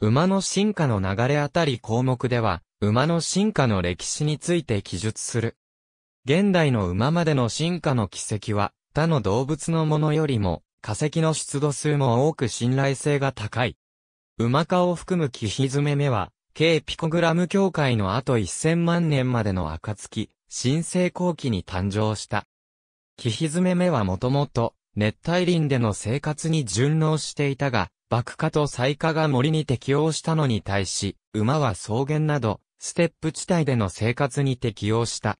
馬の進化の流れあたり項目では、馬の進化の歴史について記述する。現代の馬までの進化の軌跡は、他の動物のものよりも、化石の出土数も多く信頼性が高い。馬化を含む木ひずめ目は、K ピコグラム協会のあと1000万年までの暁、新生後期に誕生した。木ヒズ目はもともと、熱帯林での生活に順応していたが、爆火と災火が森に適応したのに対し、馬は草原など、ステップ地帯での生活に適応した。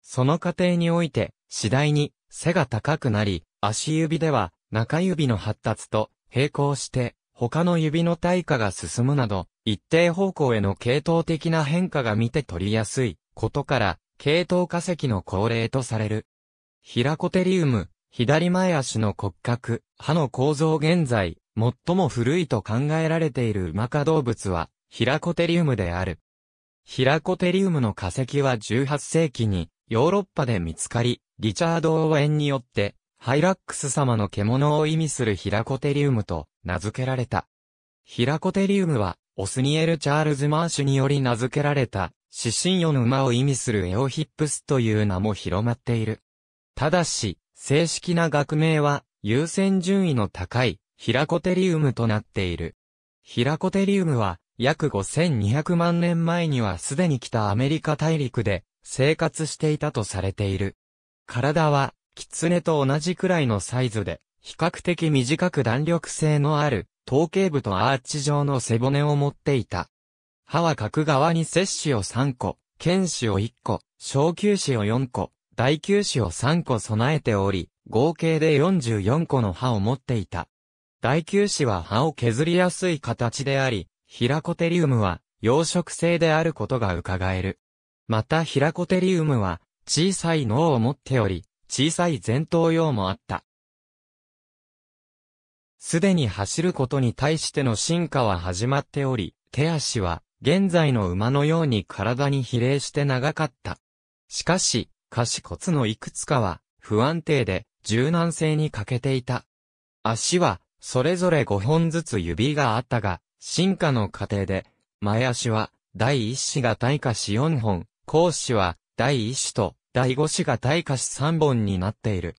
その過程において、次第に背が高くなり、足指では中指の発達と並行して、他の指の体化が進むなど、一定方向への系統的な変化が見て取りやすいことから、系統化石の恒例とされる。ヒラコテリウム、左前足の骨格、歯の構造現在、最も古いと考えられている馬化動物は、ヒラコテリウムである。ヒラコテリウムの化石は18世紀にヨーロッパで見つかり、リチャード・オーエンによって、ハイラックス様の獣を意味するヒラコテリウムと名付けられた。ヒラコテリウムは、オスニエル・チャールズ・マーシュにより名付けられた、死神魚の馬を意味するエオヒップスという名も広まっている。ただし、正式な学名は、優先順位の高い、ヒラコテリウムとなっている。ヒラコテリウムは、約5200万年前にはすでに北アメリカ大陸で生活していたとされている。体は、キツネと同じくらいのサイズで、比較的短く弾力性のある、頭頸部とアーチ状の背骨を持っていた。歯は角側に摂氏を3個、剣歯を1個、小球歯を4個、大球歯を3個備えており、合計で44個の歯を持っていた。大球子は葉を削りやすい形であり、ヒラコテリウムは養殖性であることが伺える。またヒラコテリウムは小さい脳を持っており、小さい前頭葉もあった。すでに走ることに対しての進化は始まっており、手足は現在の馬のように体に比例して長かった。しかし、下肢骨のいくつかは不安定で柔軟性に欠けていた。足はそれぞれ5本ずつ指があったが、進化の過程で、前足は、第1子が退化し4本、後子は、第1子と、第5子が退化し3本になっている。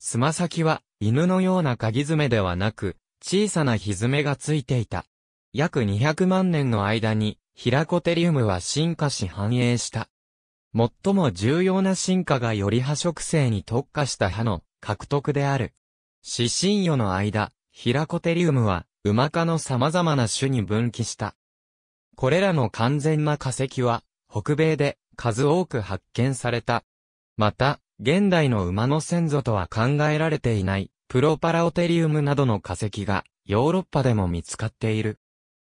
つま先は、犬のような鍵爪ではなく、小さなひがついていた。約200万年の間に、ヒラコテリウムは進化し繁栄した。最も重要な進化がより破食性に特化した歯の獲得である。死神魚の間、ヒラコテリウムは、馬科の様々な種に分岐した。これらの完全な化石は、北米で数多く発見された。また、現代の馬の先祖とは考えられていない、プロパラオテリウムなどの化石が、ヨーロッパでも見つかっている。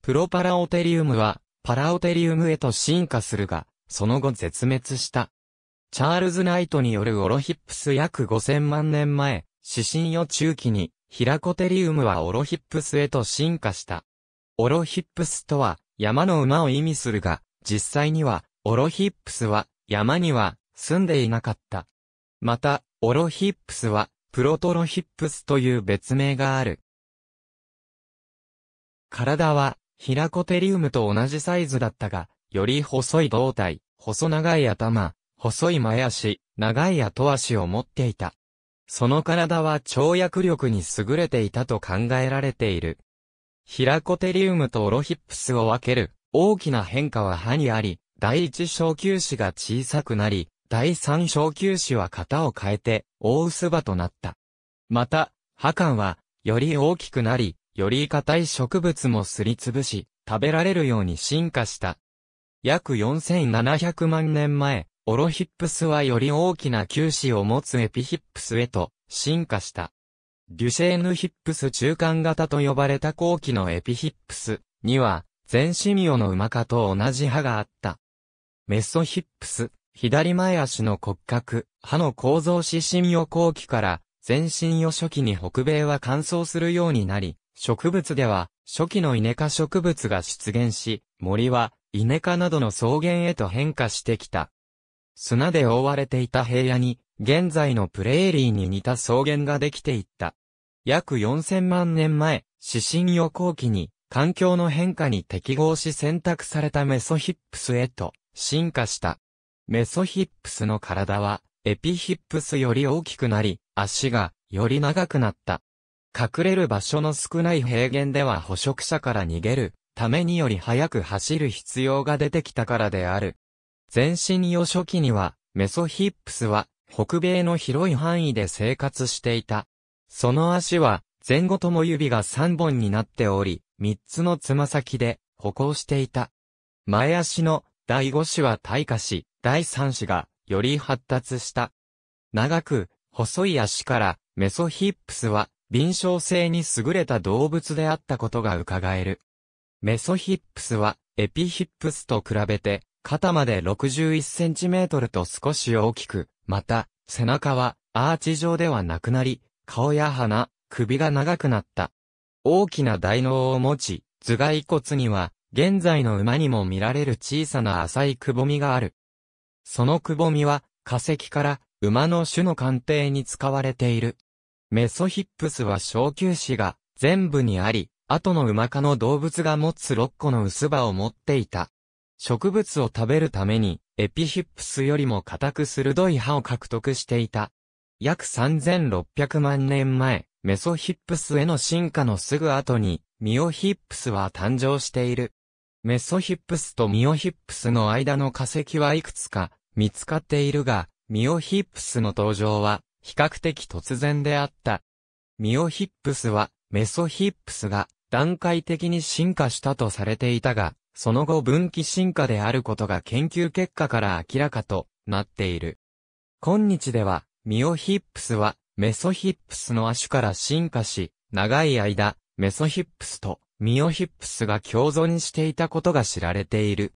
プロパラオテリウムは、パラオテリウムへと進化するが、その後絶滅した。チャールズ・ナイトによるオロヒップス約5000万年前、死神を中期に、ヒラコテリウムはオロヒップスへと進化した。オロヒップスとは山の馬を意味するが、実際にはオロヒップスは山には住んでいなかった。また、オロヒップスはプロトロヒップスという別名がある。体はヒラコテリウムと同じサイズだったが、より細い胴体、細長い頭、細い前足、長い後足を持っていた。その体は跳躍力に優れていたと考えられている。ヒラコテリウムとオロヒップスを分ける大きな変化は歯にあり、第一小球子が小さくなり、第三小球子は型を変えて大薄歯となった。また、歯間はより大きくなり、より硬い植物もすりつぶし、食べられるように進化した。約4700万年前、オロヒップスはより大きな球子を持つエピヒップスへと進化した。デュシェーヌヒップス中間型と呼ばれた後期のエピヒップスには、全シミオの馬化と同じ歯があった。メソヒップス、左前足の骨格、歯の構造しシミを後期から、全身を初期に北米は乾燥するようになり、植物では初期のイネ科植物が出現し、森はイネ科などの草原へと変化してきた。砂で覆われていた平野に、現在のプレーリーに似た草原ができていった。約4000万年前、指針予後期に、環境の変化に適合し選択されたメソヒップスへと進化した。メソヒップスの体は、エピヒップスより大きくなり、足がより長くなった。隠れる場所の少ない平原では捕食者から逃げるためにより早く走る必要が出てきたからである。前身幼初期には、メソヒップスは、北米の広い範囲で生活していた。その足は、前後とも指が3本になっており、3つのつま先で歩行していた。前足の第5子は退化し、第3子がより発達した。長く、細い足からメソヒップスは臨床性に優れた動物であったことが伺える。メソヒップスはエピヒップスと比べて肩まで61センチメートルと少し大きく、また、背中はアーチ状ではなくなり、顔や鼻、首が長くなった。大きな大脳を持ち、頭蓋骨には、現在の馬にも見られる小さな浅いくぼみがある。そのくぼみは、化石から馬の種の鑑定に使われている。メソヒップスは小球子が全部にあり、後の馬科の動物が持つ6個の薄葉を持っていた。植物を食べるために、エピヒップスよりも硬く鋭い歯を獲得していた。約3600万年前、メソヒップスへの進化のすぐ後に、ミオヒップスは誕生している。メソヒップスとミオヒップスの間の化石はいくつか見つかっているが、ミオヒップスの登場は比較的突然であった。ミオヒップスはメソヒップスが段階的に進化したとされていたが、その後分岐進化であることが研究結果から明らかとなっている。今日では、ミオヒップスは、メソヒップスの亜種から進化し、長い間、メソヒップスとミオヒップスが共存していたことが知られている。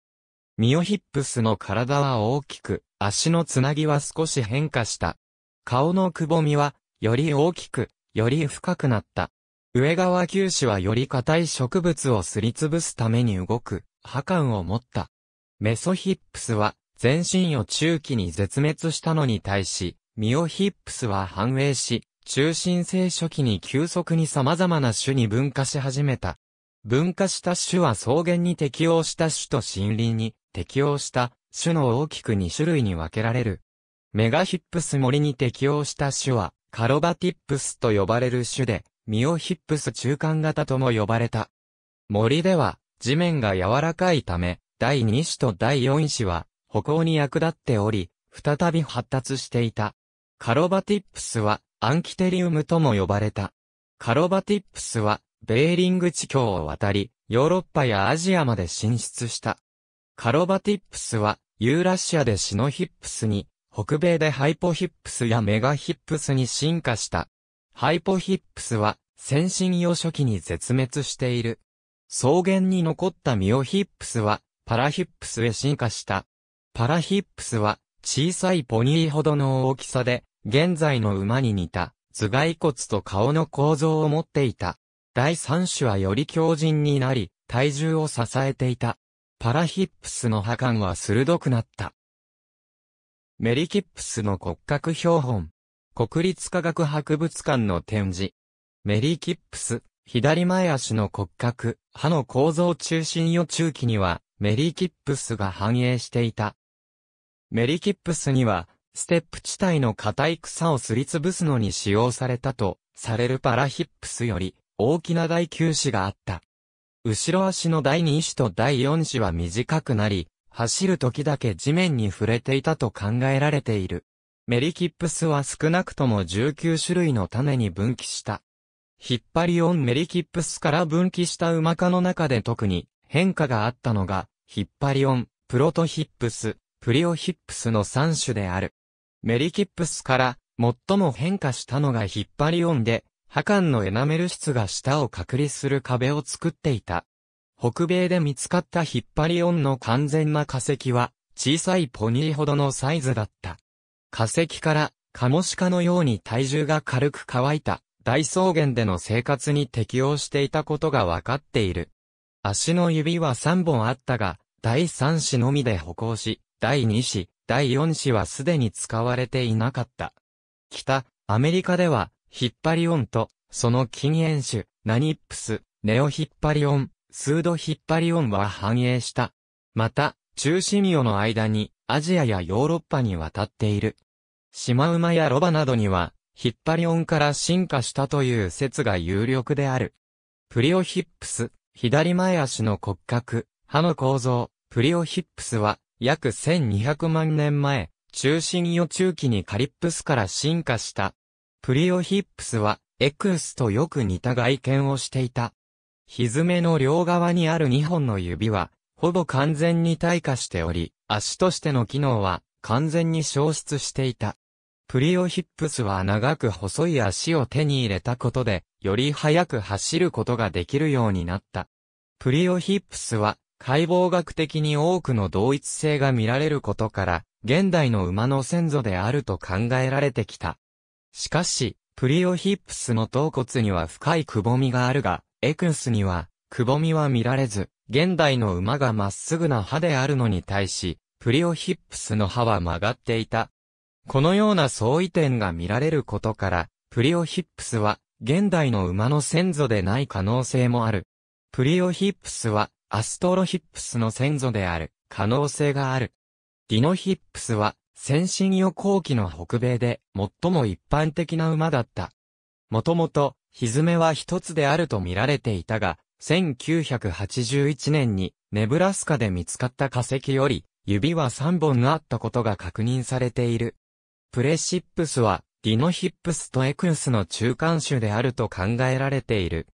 ミオヒップスの体は大きく、足のつなぎは少し変化した。顔のくぼみは、より大きく、より深くなった。上側球種はより硬い植物をすりつぶすために動く。破管を持った。メソヒップスは全身を中期に絶滅したのに対し、ミオヒップスは繁栄し、中心性初期に急速に様々な種に分化し始めた。分化した種は草原に適応した種と森林に適応した種の大きく2種類に分けられる。メガヒップス森に適応した種はカロバティップスと呼ばれる種で、ミオヒップス中間型とも呼ばれた。森では地面が柔らかいため、第2子と第4子は歩行に役立っており、再び発達していた。カロバティップスはアンキテリウムとも呼ばれた。カロバティップスはベーリング地峡を渡り、ヨーロッパやアジアまで進出した。カロバティップスはユーラシアでシノヒップスに、北米でハイポヒップスやメガヒップスに進化した。ハイポヒップスは先進幼初期に絶滅している。草原に残ったミオヒップスは、パラヒップスへ進化した。パラヒップスは、小さいポニーほどの大きさで、現在の馬に似た、頭蓋骨と顔の構造を持っていた。第三種はより強靭になり、体重を支えていた。パラヒップスの破綻は鋭くなった。メリキップスの骨格標本。国立科学博物館の展示。メリキップス。左前足の骨格、歯の構造中心予中期には、メリーキップスが反映していた。メリーキップスには、ステップ地帯の硬い草をすりつぶすのに使用されたと、されるパラヒップスより、大きな第9子があった。後ろ足の第2子と第4子は短くなり、走る時だけ地面に触れていたと考えられている。メリキップスは少なくとも19種類の種に分岐した。ヒッパリオン・メリキップスから分岐した馬科の中で特に変化があったのが、ヒッパリオン、プロトヒップス、プリオヒップスの3種である。メリキップスから最も変化したのがヒッパリオンで、破壊のエナメル質が下を隔離する壁を作っていた。北米で見つかったヒッパリオンの完全な化石は、小さいポニーほどのサイズだった。化石から、カモシカのように体重が軽く乾いた大草原での生活に適応していたことがわかっている。足の指は3本あったが、第3子のみで歩行し、第2子、第4子はすでに使われていなかった。北、アメリカでは、ヒッパリオンと、その禁煙種、ナニップス、ネオヒッパリオン、スードヒッパリオンは繁栄した。また、中シミオの間に、アジアやヨーロッパに渡っている。シマウマやロバなどには、ヒッパリオンから進化したという説が有力である。プリオヒップス、左前足の骨格、歯の構造、プリオヒップスは、約1200万年前、中心予中期にカリップスから進化した。プリオヒップスは、エクスとよく似た外見をしていた。ひずめの両側にある2本の指は、ほぼ完全に退化しており、足としての機能は完全に消失していた。プリオヒップスは長く細い足を手に入れたことで、より速く走ることができるようになった。プリオヒップスは、解剖学的に多くの同一性が見られることから、現代の馬の先祖であると考えられてきた。しかし、プリオヒップスの頭骨には深いくぼみがあるが、エクンスには、くぼみは見られず、現代の馬がまっすぐな歯であるのに対し、プリオヒップスの歯は曲がっていた。このような相違点が見られることから、プリオヒップスは、現代の馬の先祖でない可能性もある。プリオヒップスは、アストロヒップスの先祖である、可能性がある。ディノヒップスは、先進予後期の北米で、最も一般的な馬だった。もともと、ひずめは一つであると見られていたが、1981年に、ネブラスカで見つかった化石より、指は3本あったことが確認されている。プレシップスは、ディノヒップスとエクスの中間種であると考えられている。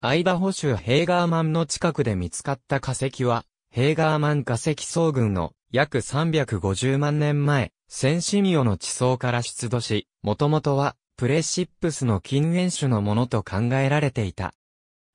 アイダホ州ヘイガーマンの近くで見つかった化石は、ヘイガーマン化石層群の約350万年前、センシミオの地層から出土し、もともとはプレシップスの近縁種のものと考えられていた。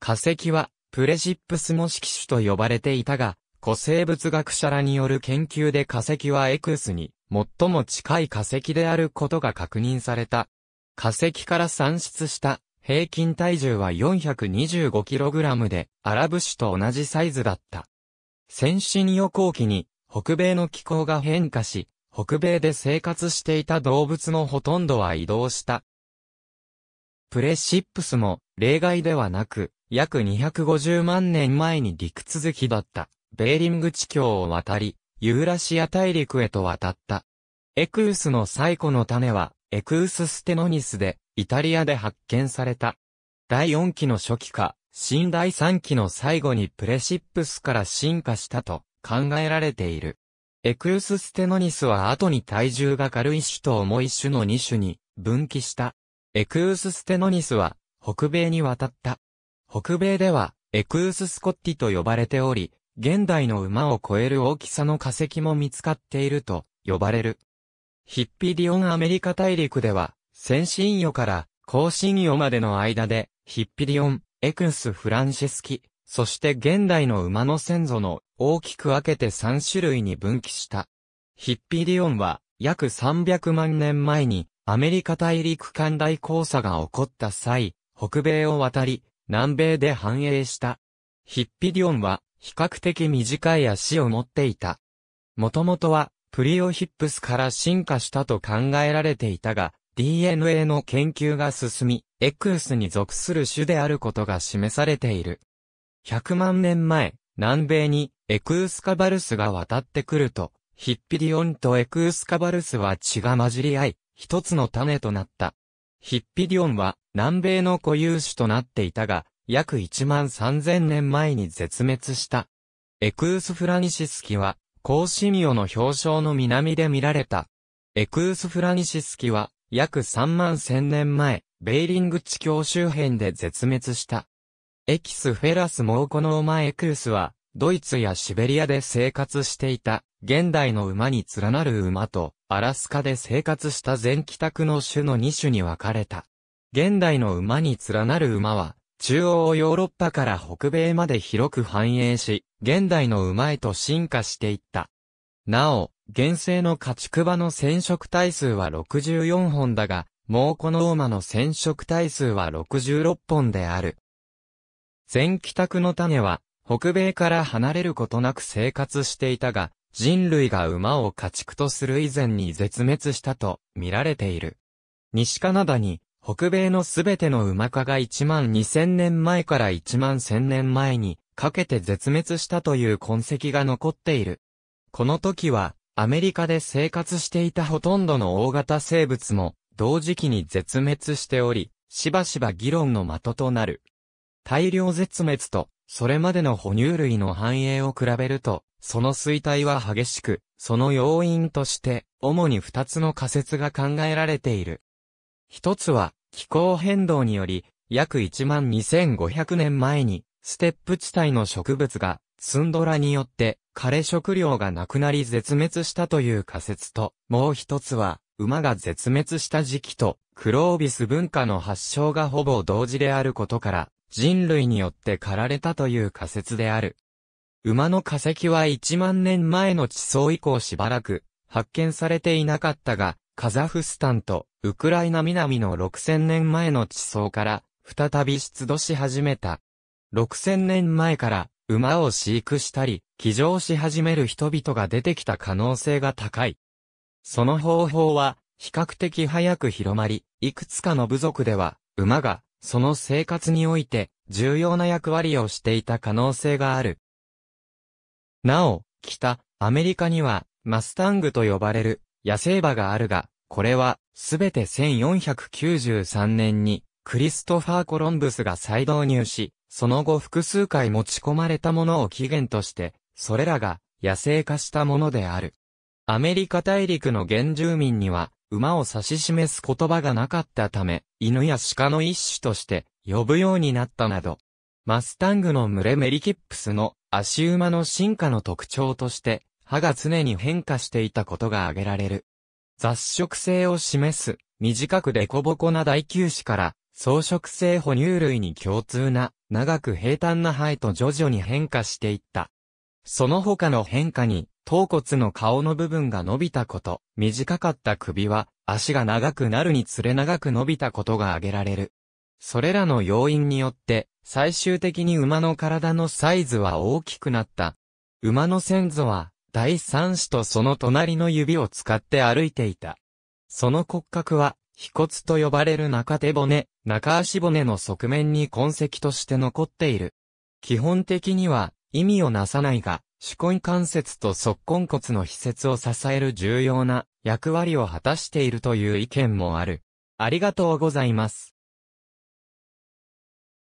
化石はプレシップス模式種と呼ばれていたが、古生物学者らによる研究で化石は X に最も近い化石であることが確認された。化石から算出した平均体重は 425kg でアラブ種と同じサイズだった。先進予行期に北米の気候が変化し、北米で生活していた動物のほとんどは移動した。プレシップスも例外ではなく、約250万年前に陸続きだった。ベーリング地境を渡り、ユーラシア大陸へと渡った。エクウスの最古の種は、エクウスステノニスで、イタリアで発見された。第4期の初期か、新第3期の最後にプレシップスから進化したと考えられている。エクウスステノニスは後に体重が軽い種と重い種の2種に分岐した。エクウスステノニスは北米に渡った。北米ではエクウススコッティと呼ばれており、現代の馬を超える大きさの化石も見つかっていると呼ばれる。ヒッピディオンアメリカ大陸では、先進魚から後進魚までの間で、ヒッピディオン、エクンス・フランシスキ、そして現代の馬の先祖の大きく分けて3種類に分岐した。ヒッピディオンは約300万年前にアメリカ大陸間大交差が起こった際、北米を渡り、南米で繁栄した。ヒッピディオンは比較的短い足を持っていた。もともとは、プリオヒップスから進化したと考えられていたが、DNA の研究が進み、エクウスに属する種であることが示されている。100万年前、南米にエクウスカバルスが渡ってくると、ヒッピリオンとエクウスカバルスは血が混じり合い、一つの種となった。ヒッピリオンは南米の固有種となっていたが、約1万3000年前に絶滅した。エクウスフラニシスキは、コーシミオの氷床の南で見られた。エクウスフラニシスキは、約3万1000年前、ベイリング地境周辺で絶滅した。エキスフェラス・モーコノーマエクウスは、ドイツやシベリアで生活していた、現代の馬に連なる馬と、アラスカで生活した全帰宅の種の2種に分かれた。現代の馬に連なる馬は、中央ヨーロッパから北米まで広く繁栄し、現代の馬へと進化していった。なお、現世の家畜場の染色体数は64本だが、もうこの馬の染色体数は66本である。全帰宅の種は、北米から離れることなく生活していたが、人類が馬を家畜とする以前に絶滅したと見られている。西カナダに北米のすべての馬科が1万2000年前から1万1000年前にかけて絶滅したという痕跡が残っている。この時は、アメリカで生活していたほとんどの大型生物も、同時期に絶滅しており、しばしば議論の的となる。大量絶滅と、それまでの哺乳類の繁栄を比べると、その衰退は激しく、その要因として、主に2つの仮説が考えられている。一つは、気候変動により、約12,500年前に、ステップ地帯の植物が、スンドラによって枯れ食料がなくなり絶滅したという仮説と、もう一つは、馬が絶滅した時期と、クロービス文化の発祥がほぼ同時であることから、人類によって狩られたという仮説である。馬の化石は1万年前の地層以降しばらく発見されていなかったが、カザフスタンとウクライナ南の6000年前の地層から再び出土し始めた。6000年前から馬を飼育したり、騎乗し始める人々が出てきた可能性が高い。その方法は比較的早く広まり、いくつかの部族では馬がその生活において重要な役割をしていた可能性がある。なお、北、アメリカにはマスタングと呼ばれる野生馬があるが、これは、すべて1493年に、クリストファー・コロンブスが再導入し、その後複数回持ち込まれたものを起源として、それらが野生化したものである。アメリカ大陸の原住民には、馬を指し示す言葉がなかったため、犬や鹿の一種として、呼ぶようになったなど、マスタングの群れメリキップスの足馬の進化の特徴として、歯が常に変化していたことが挙げられる。雑食性を示す、短くデコボコな大球歯から、草食性哺乳類に共通な、長く平坦な肺と徐々に変化していった。その他の変化に、頭骨の顔の部分が伸びたこと、短かった首は、足が長くなるにつれ長く伸びたことが挙げられる。それらの要因によって、最終的に馬の体のサイズは大きくなった。馬の先祖は、第三子とその隣の指を使って歩いていた。その骨格は、飛骨と呼ばれる中手骨、中足骨の側面に痕跡として残っている。基本的には、意味をなさないが、手根関節と側根骨の皮節を支える重要な役割を果たしているという意見もある。ありがとうございます。